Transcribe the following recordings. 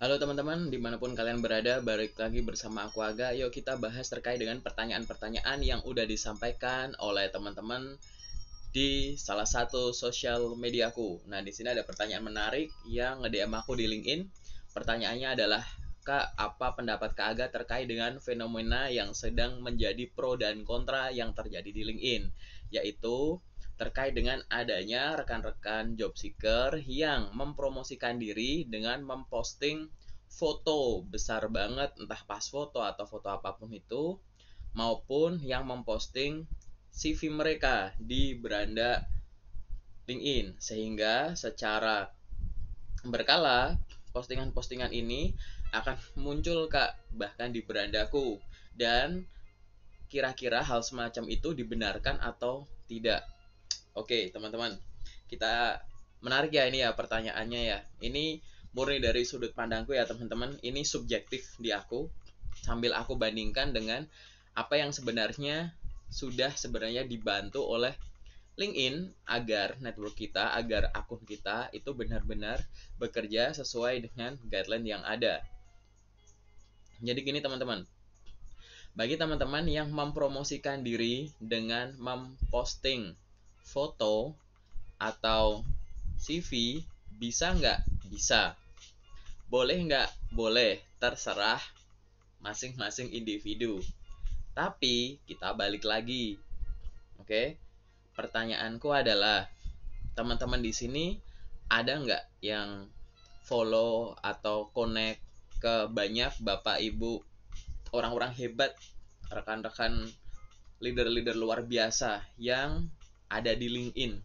Halo teman-teman, dimanapun kalian berada, balik lagi bersama aku Aga. Yuk kita bahas terkait dengan pertanyaan-pertanyaan yang udah disampaikan oleh teman-teman di salah satu sosial mediaku. Nah di sini ada pertanyaan menarik yang nge-DM aku di LinkedIn. Pertanyaannya adalah, Kak, apa pendapat Kak Aga terkait dengan fenomena yang sedang menjadi pro dan kontra yang terjadi di LinkedIn? Yaitu terkait dengan adanya rekan-rekan job seeker yang mempromosikan diri dengan memposting foto besar banget entah pas foto atau foto apapun itu maupun yang memposting CV mereka di beranda LinkedIn sehingga secara berkala postingan-postingan ini akan muncul Kak bahkan di berandaku dan kira-kira hal semacam itu dibenarkan atau tidak Oke, teman-teman. Kita menarik ya ini ya pertanyaannya ya. Ini murni dari sudut pandangku ya, teman-teman. Ini subjektif di aku sambil aku bandingkan dengan apa yang sebenarnya sudah sebenarnya dibantu oleh LinkedIn agar network kita, agar akun kita itu benar-benar bekerja sesuai dengan guideline yang ada. Jadi gini teman-teman. Bagi teman-teman yang mempromosikan diri dengan memposting foto atau CV bisa nggak? Bisa. Boleh nggak? Boleh. Terserah masing-masing individu. Tapi kita balik lagi. Oke. Pertanyaanku adalah teman-teman di sini ada nggak yang follow atau connect ke banyak bapak ibu orang-orang hebat rekan-rekan leader-leader luar biasa yang ada di LinkedIn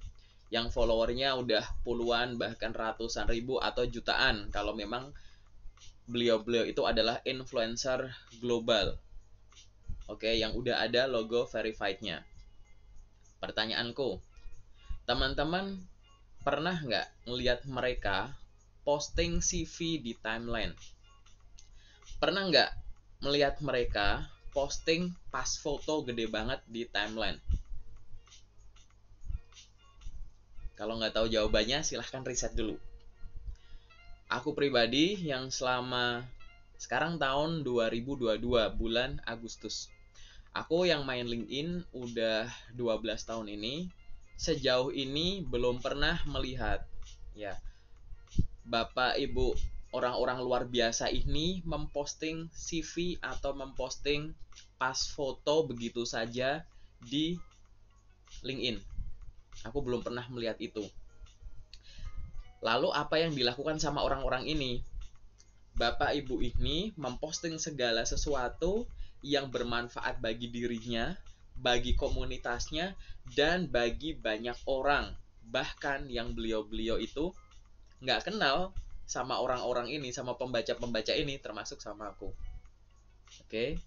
yang followernya udah puluhan bahkan ratusan ribu atau jutaan kalau memang beliau-beliau itu adalah influencer global oke yang udah ada logo verifiednya pertanyaanku teman-teman pernah nggak melihat mereka posting CV di timeline pernah nggak melihat mereka posting pas foto gede banget di timeline Kalau nggak tahu jawabannya, silahkan riset dulu. Aku pribadi yang selama sekarang tahun 2022 bulan Agustus. Aku yang main LinkedIn udah 12 tahun ini. Sejauh ini belum pernah melihat ya Bapak Ibu orang-orang luar biasa ini memposting CV atau memposting pas foto begitu saja di LinkedIn Aku belum pernah melihat itu. Lalu apa yang dilakukan sama orang-orang ini? Bapak ibu ini memposting segala sesuatu yang bermanfaat bagi dirinya, bagi komunitasnya, dan bagi banyak orang. Bahkan yang beliau-beliau itu nggak kenal sama orang-orang ini, sama pembaca-pembaca ini, termasuk sama aku. Oke.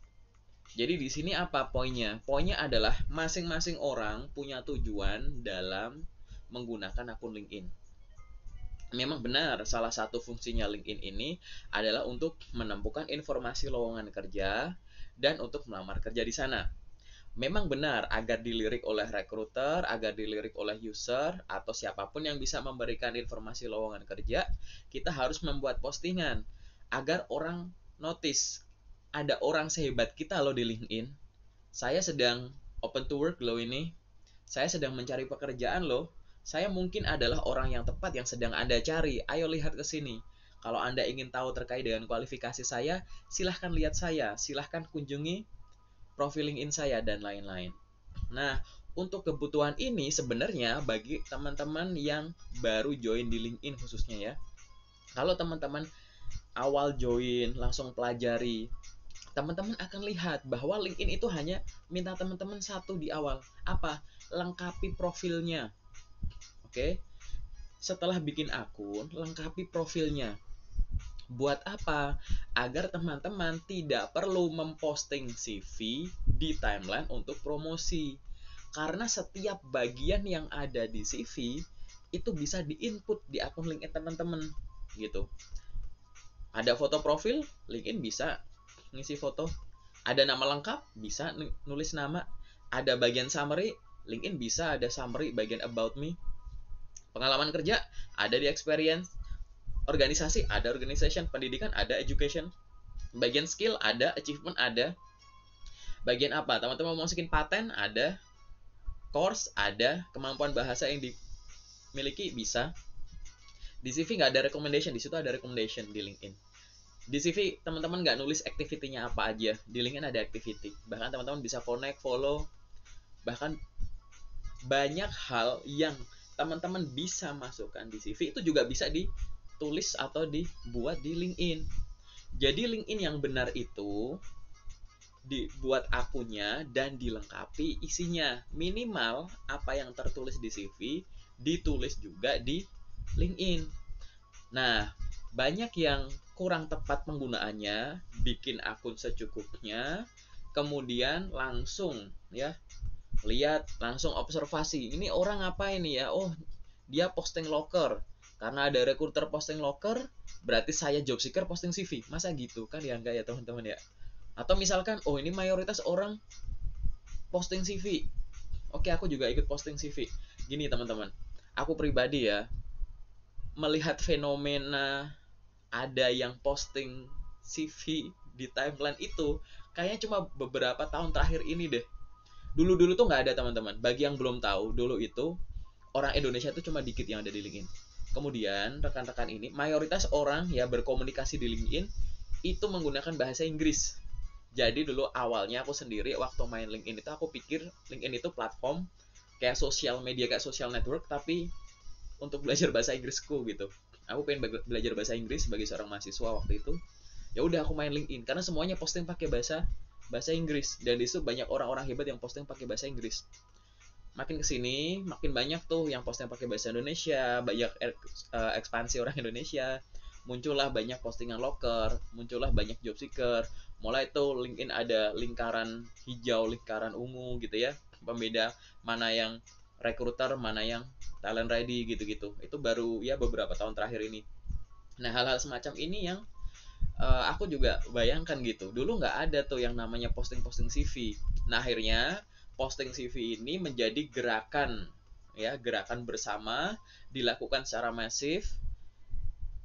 Jadi di sini apa poinnya? Poinnya adalah masing-masing orang punya tujuan dalam menggunakan akun LinkedIn. Memang benar, salah satu fungsinya LinkedIn ini adalah untuk menemukan informasi lowongan kerja dan untuk melamar kerja di sana. Memang benar agar dilirik oleh rekruter, agar dilirik oleh user atau siapapun yang bisa memberikan informasi lowongan kerja, kita harus membuat postingan agar orang notice ada orang sehebat kita loh di LinkedIn. Saya sedang open to work loh ini. Saya sedang mencari pekerjaan loh. Saya mungkin adalah orang yang tepat yang sedang Anda cari. Ayo lihat ke sini. Kalau Anda ingin tahu terkait dengan kualifikasi saya, silahkan lihat saya, silahkan kunjungi profil LinkedIn saya, dan lain-lain. Nah, untuk kebutuhan ini sebenarnya bagi teman-teman yang baru join di LinkedIn khususnya ya. Kalau teman-teman awal join langsung pelajari teman-teman akan lihat bahwa LinkedIn itu hanya minta teman-teman satu di awal. Apa? Lengkapi profilnya. Oke. Setelah bikin akun, lengkapi profilnya. Buat apa? Agar teman-teman tidak perlu memposting CV di timeline untuk promosi. Karena setiap bagian yang ada di CV itu bisa diinput di akun LinkedIn teman-teman gitu. Ada foto profil, LinkedIn bisa ngisi foto ada nama lengkap bisa nulis nama ada bagian summary LinkedIn bisa ada summary bagian about me pengalaman kerja ada di experience organisasi ada organization pendidikan ada education bagian skill ada achievement ada bagian apa teman-teman mau masukin paten ada course ada kemampuan bahasa yang dimiliki bisa di CV nggak ada recommendation di situ ada recommendation di LinkedIn di CV teman-teman nggak nulis activity-nya apa aja di LinkedIn ada activity bahkan teman-teman bisa connect follow bahkan banyak hal yang teman-teman bisa masukkan di CV itu juga bisa ditulis atau dibuat di LinkedIn jadi LinkedIn yang benar itu dibuat akunnya dan dilengkapi isinya minimal apa yang tertulis di CV ditulis juga di LinkedIn nah banyak yang kurang tepat penggunaannya, bikin akun secukupnya, kemudian langsung ya lihat langsung observasi. Ini orang apa ini ya? Oh, dia posting locker. Karena ada recruiter posting locker, berarti saya job seeker posting CV. Masa gitu kan ya enggak ya teman-teman ya? Atau misalkan, oh ini mayoritas orang posting CV. Oke, aku juga ikut posting CV. Gini teman-teman, aku pribadi ya melihat fenomena ada yang posting CV di timeline itu kayaknya cuma beberapa tahun terakhir ini deh dulu-dulu tuh nggak ada teman-teman bagi yang belum tahu dulu itu orang Indonesia tuh cuma dikit yang ada di LinkedIn kemudian rekan-rekan ini mayoritas orang ya berkomunikasi di LinkedIn itu menggunakan bahasa Inggris jadi dulu awalnya aku sendiri waktu main LinkedIn itu aku pikir LinkedIn itu platform kayak sosial media kayak social network tapi untuk belajar bahasa Inggrisku gitu aku pengen belajar bahasa Inggris sebagai seorang mahasiswa waktu itu ya udah aku main LinkedIn karena semuanya posting pakai bahasa bahasa Inggris dan di situ banyak orang-orang hebat yang posting pakai bahasa Inggris makin kesini makin banyak tuh yang posting pakai bahasa Indonesia banyak er, eh, ekspansi orang Indonesia muncullah banyak postingan loker muncullah banyak job seeker mulai tuh LinkedIn ada lingkaran hijau lingkaran ungu gitu ya pembeda mana yang rekruter mana yang talent ready gitu-gitu itu baru ya beberapa tahun terakhir ini nah hal-hal semacam ini yang uh, aku juga bayangkan gitu dulu nggak ada tuh yang namanya posting-posting CV nah akhirnya posting CV ini menjadi gerakan ya gerakan bersama dilakukan secara masif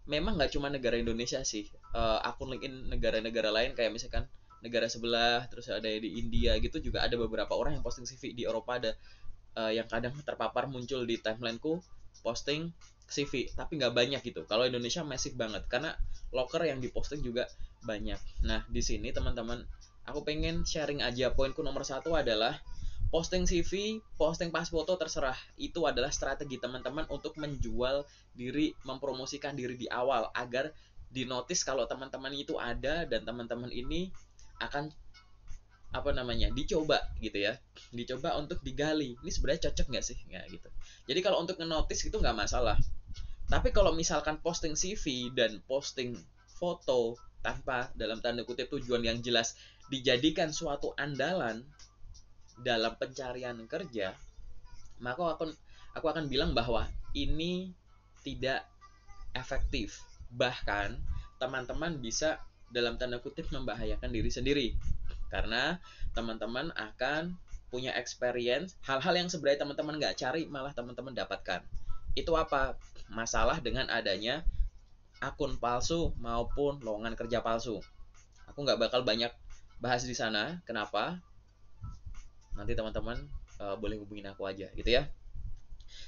memang nggak cuma negara Indonesia sih uh, akun LinkedIn negara-negara lain kayak misalkan negara sebelah terus ada di India gitu juga ada beberapa orang yang posting CV di Eropa ada uh, yang kadang terpapar muncul di timelineku posting CV tapi nggak banyak gitu kalau Indonesia masif banget karena locker yang diposting juga banyak nah di sini teman-teman aku pengen sharing aja poinku nomor satu adalah posting CV, posting pas foto terserah. Itu adalah strategi teman-teman untuk menjual diri, mempromosikan diri di awal agar di dinotis kalau teman-teman itu ada dan teman-teman ini akan apa namanya dicoba gitu ya dicoba untuk digali ini sebenarnya cocok nggak sih nggak gitu jadi kalau untuk ngenotis itu nggak masalah tapi kalau misalkan posting CV dan posting foto tanpa dalam tanda kutip tujuan yang jelas dijadikan suatu andalan dalam pencarian kerja maka aku aku akan bilang bahwa ini tidak efektif bahkan teman-teman bisa dalam tanda kutip membahayakan diri sendiri karena teman-teman akan punya experience hal-hal yang sebenarnya teman-teman nggak cari malah teman-teman dapatkan itu apa masalah dengan adanya akun palsu maupun lowongan kerja palsu aku nggak bakal banyak bahas di sana kenapa nanti teman-teman uh, boleh hubungin aku aja gitu ya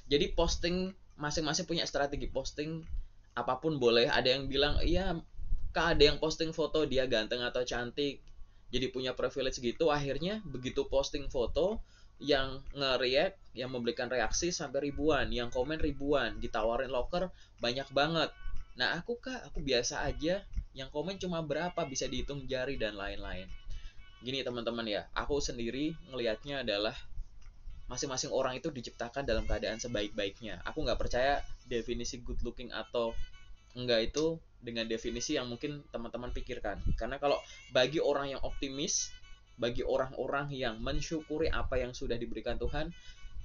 jadi posting masing-masing punya strategi posting apapun boleh ada yang bilang iya kak ada yang posting foto dia ganteng atau cantik jadi punya privilege gitu akhirnya begitu posting foto yang nge-react yang memberikan reaksi sampai ribuan yang komen ribuan ditawarin loker banyak banget nah aku kak aku biasa aja yang komen cuma berapa bisa dihitung jari dan lain-lain gini teman-teman ya aku sendiri ngelihatnya adalah masing-masing orang itu diciptakan dalam keadaan sebaik-baiknya aku nggak percaya definisi good looking atau enggak itu dengan definisi yang mungkin teman-teman pikirkan. Karena kalau bagi orang yang optimis, bagi orang-orang yang mensyukuri apa yang sudah diberikan Tuhan,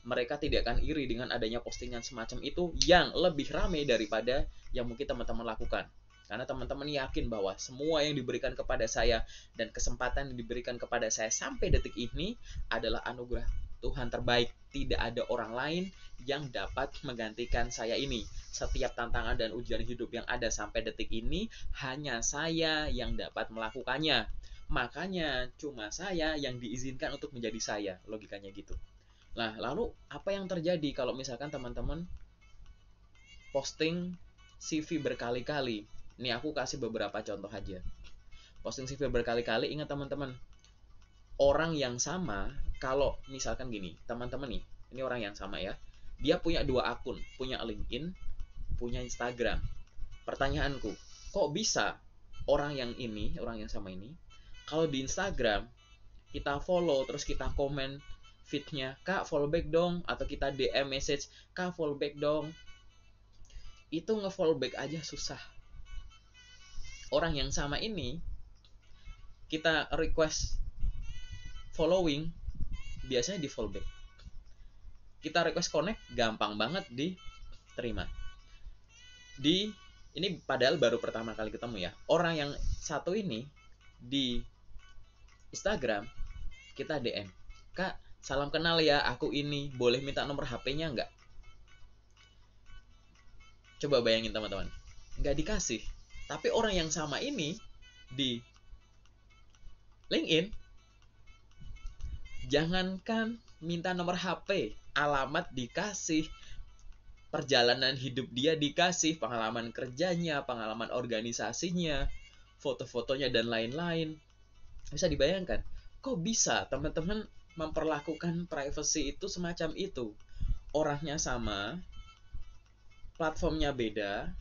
mereka tidak akan iri dengan adanya postingan semacam itu yang lebih ramai daripada yang mungkin teman-teman lakukan. Karena teman-teman yakin bahwa semua yang diberikan kepada saya dan kesempatan yang diberikan kepada saya sampai detik ini adalah anugerah Tuhan terbaik. Tidak ada orang lain yang dapat menggantikan saya ini. Setiap tantangan dan ujian hidup yang ada sampai detik ini, hanya saya yang dapat melakukannya. Makanya cuma saya yang diizinkan untuk menjadi saya, logikanya gitu. Nah, lalu apa yang terjadi kalau misalkan teman-teman posting CV berkali-kali? Ini aku kasih beberapa contoh aja. Posting CV berkali-kali, ingat teman-teman, orang yang sama kalau misalkan gini teman-teman nih ini orang yang sama ya dia punya dua akun punya LinkedIn punya Instagram pertanyaanku kok bisa orang yang ini orang yang sama ini kalau di Instagram kita follow terus kita komen fitnya kak follow back dong atau kita DM message kak follow back dong itu nge-follow back aja susah orang yang sama ini kita request following biasanya di fallback kita request connect gampang banget diterima di ini padahal baru pertama kali ketemu ya orang yang satu ini di Instagram kita DM kak salam kenal ya aku ini boleh minta nomor HP-nya nggak coba bayangin teman-teman nggak dikasih tapi orang yang sama ini di LinkedIn jangankan minta nomor HP, alamat dikasih, perjalanan hidup dia dikasih, pengalaman kerjanya, pengalaman organisasinya, foto-fotonya dan lain-lain. Bisa dibayangkan, kok bisa teman-teman memperlakukan privacy itu semacam itu? Orangnya sama, platformnya beda,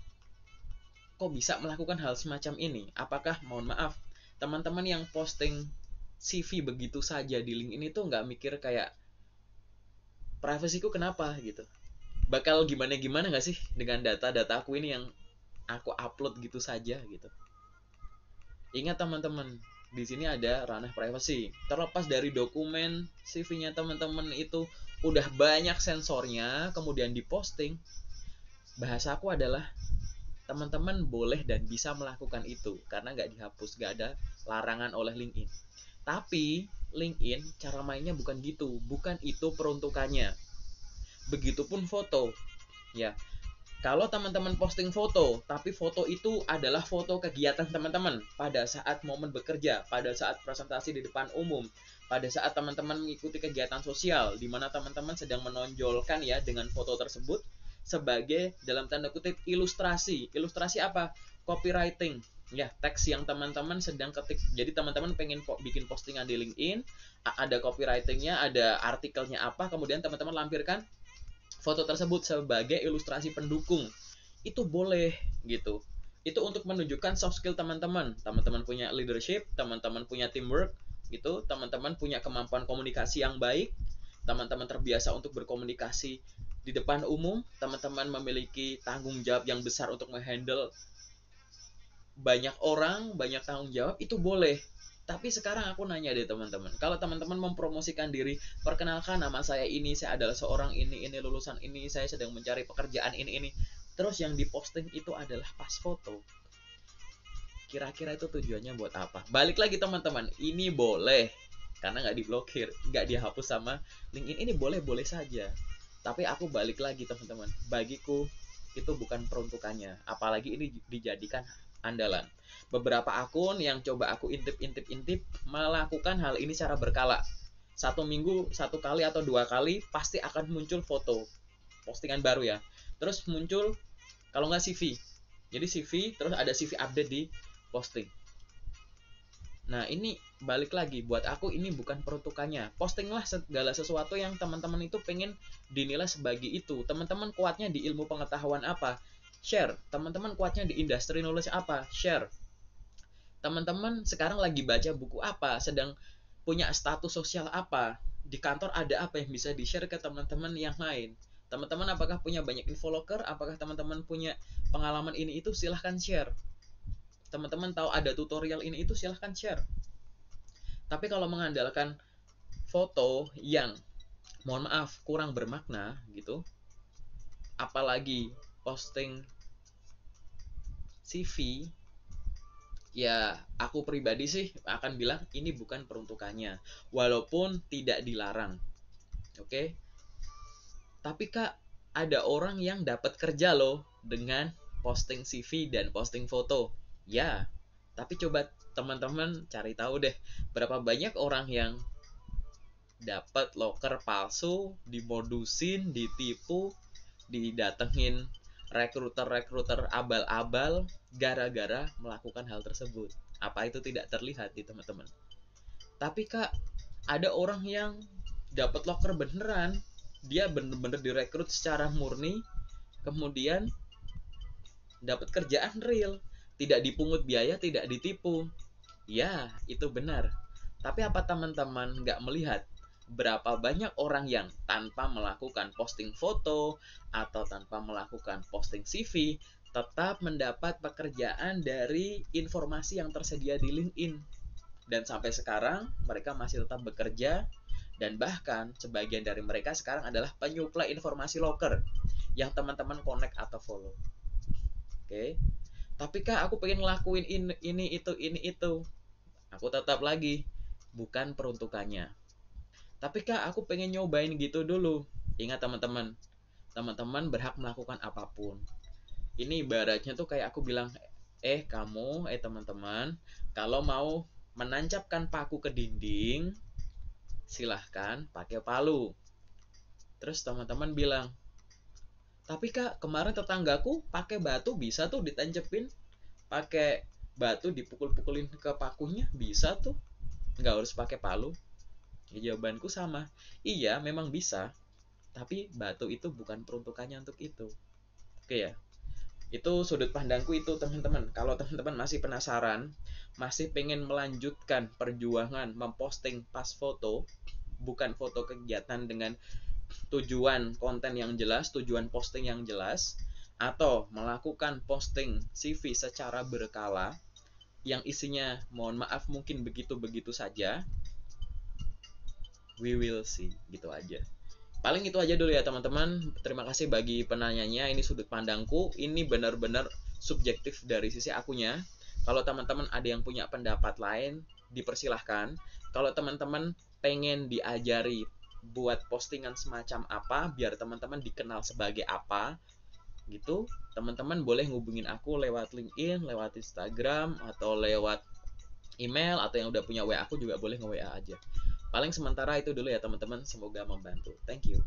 kok bisa melakukan hal semacam ini? Apakah mohon maaf, teman-teman yang posting CV begitu saja di link ini tuh nggak mikir kayak privasiku kenapa gitu bakal gimana gimana nggak sih dengan data-data aku ini yang aku upload gitu saja gitu ingat teman-teman di sini ada ranah privasi. Terlepas dari dokumen CV-nya teman-teman itu udah banyak sensornya, kemudian diposting. Bahasa aku adalah teman-teman boleh dan bisa melakukan itu karena nggak dihapus, nggak ada larangan oleh LinkedIn. Tapi LinkedIn cara mainnya bukan gitu, bukan itu peruntukannya. Begitupun foto. Ya. Kalau teman-teman posting foto, tapi foto itu adalah foto kegiatan teman-teman pada saat momen bekerja, pada saat presentasi di depan umum, pada saat teman-teman mengikuti kegiatan sosial di mana teman-teman sedang menonjolkan ya dengan foto tersebut sebagai dalam tanda kutip ilustrasi. Ilustrasi apa? Copywriting ya teks yang teman-teman sedang ketik jadi teman-teman pengen po bikin postingan di LinkedIn ada copywritingnya ada artikelnya apa kemudian teman-teman lampirkan foto tersebut sebagai ilustrasi pendukung itu boleh gitu itu untuk menunjukkan soft skill teman-teman teman-teman punya leadership teman-teman punya teamwork gitu teman-teman punya kemampuan komunikasi yang baik teman-teman terbiasa untuk berkomunikasi di depan umum teman-teman memiliki tanggung jawab yang besar untuk menghandle banyak orang banyak tanggung jawab itu boleh tapi sekarang aku nanya deh teman-teman kalau teman-teman mempromosikan diri perkenalkan nama saya ini saya adalah seorang ini ini lulusan ini saya sedang mencari pekerjaan ini ini terus yang diposting itu adalah pas foto kira-kira itu tujuannya buat apa balik lagi teman-teman ini boleh karena nggak diblokir nggak dihapus sama LinkedIn ini boleh-boleh saja tapi aku balik lagi teman-teman bagiku itu bukan peruntukannya apalagi ini dijadikan andalan. Beberapa akun yang coba aku intip-intip-intip melakukan hal ini secara berkala. Satu minggu, satu kali atau dua kali pasti akan muncul foto postingan baru ya. Terus muncul kalau nggak CV. Jadi CV terus ada CV update di posting. Nah, ini balik lagi buat aku ini bukan peruntukannya. Postinglah segala sesuatu yang teman-teman itu pengen dinilai sebagai itu. Teman-teman kuatnya di ilmu pengetahuan apa? share teman-teman kuatnya di industri nulis apa share teman-teman sekarang lagi baca buku apa sedang punya status sosial apa di kantor ada apa yang bisa di share ke teman-teman yang lain teman-teman apakah punya banyak info locker apakah teman-teman punya pengalaman ini itu silahkan share teman-teman tahu ada tutorial ini itu silahkan share tapi kalau mengandalkan foto yang mohon maaf kurang bermakna gitu apalagi posting CV ya aku pribadi sih akan bilang ini bukan peruntukannya walaupun tidak dilarang oke okay? tapi kak ada orang yang dapat kerja loh dengan posting CV dan posting foto ya tapi coba teman-teman cari tahu deh berapa banyak orang yang dapat loker palsu dimodusin ditipu didatengin rekruter-rekruter abal-abal gara-gara melakukan hal tersebut. Apa itu tidak terlihat di teman-teman? Tapi kak, ada orang yang dapat locker beneran, dia bener-bener direkrut secara murni, kemudian dapat kerjaan real, tidak dipungut biaya, tidak ditipu. Ya, itu benar. Tapi apa teman-teman nggak melihat berapa banyak orang yang tanpa melakukan posting foto atau tanpa melakukan posting CV tetap mendapat pekerjaan dari informasi yang tersedia di LinkedIn. Dan sampai sekarang mereka masih tetap bekerja dan bahkan sebagian dari mereka sekarang adalah penyuplai informasi loker yang teman-teman connect atau follow. Oke. Okay. Tapi kak aku pengen ngelakuin ini, ini itu ini itu. Aku tetap lagi bukan peruntukannya. Tapi kak, aku pengen nyobain gitu dulu. Ingat teman-teman, teman-teman berhak melakukan apapun. Ini ibaratnya tuh kayak aku bilang, eh kamu, eh teman-teman, kalau mau menancapkan paku ke dinding, silahkan pakai palu. Terus teman-teman bilang, tapi kak kemarin tetanggaku pakai batu bisa tuh ditancepin, pakai batu dipukul-pukulin ke pakunya bisa tuh, nggak harus pakai palu. Ya, jawabanku sama. Iya, memang bisa. Tapi batu itu bukan peruntukannya untuk itu. Oke ya. Itu sudut pandangku itu teman-teman. Kalau teman-teman masih penasaran, masih pengen melanjutkan perjuangan memposting pas foto, bukan foto kegiatan dengan tujuan konten yang jelas, tujuan posting yang jelas, atau melakukan posting CV secara berkala yang isinya mohon maaf mungkin begitu-begitu saja we will see gitu aja paling itu aja dulu ya teman-teman terima kasih bagi penanyanya ini sudut pandangku ini benar-benar subjektif dari sisi akunya kalau teman-teman ada yang punya pendapat lain dipersilahkan kalau teman-teman pengen diajari buat postingan semacam apa biar teman-teman dikenal sebagai apa gitu teman-teman boleh ngubungin aku lewat LinkedIn lewat Instagram atau lewat email atau yang udah punya WA aku juga boleh nge WA aja Paling sementara itu dulu ya teman-teman, semoga membantu. Thank you.